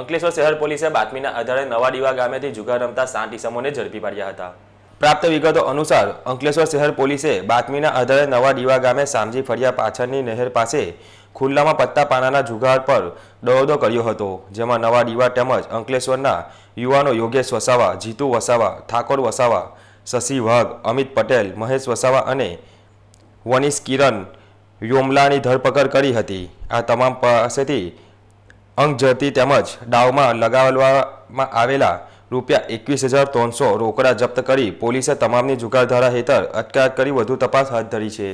અંકલેશ્વર શહેર પોલીસે બાતમીના આધારે નવા નવાડીવા ગામેથી જુગાર રમતા સાત ઇસમોને ઝડપી પાડ્યા હતા પ્રાપ્ત વિગતો અનુસાર અંકલેશ્વર શહેર પોલીસે બાતમીના આધારે નવા નવાડીવા ગામે સામજી ફળિયા પાછળની નહેર પાસે ખુલ્લામાં પત્તા પાનાના જુગાર પર દોડદો કર્યો હતો જેમાં નવા ડીવા તેમજ અંકલેશ્વરના યુવાનો યોગેશ વસાવા જીતુ વસાવા ઠાકોર વસાવા શશી વાઘ અમિત પટેલ મહેશ વસાવા અને વનીશ કિરણ યોમલાની ધરપકડ કરી હતી આ તમામ પાસેથી અંગઝડતી તેમજ ડાવમાં લગાવવામાં આવેલા રૂપિયા એકવીસ હજાર ત્રણસો રોકડા જપ્ત કરી પોલીસે તમામની જુગારધારા હેઠળ અટકાયત કરી વધુ તપાસ હાથ ધરી છે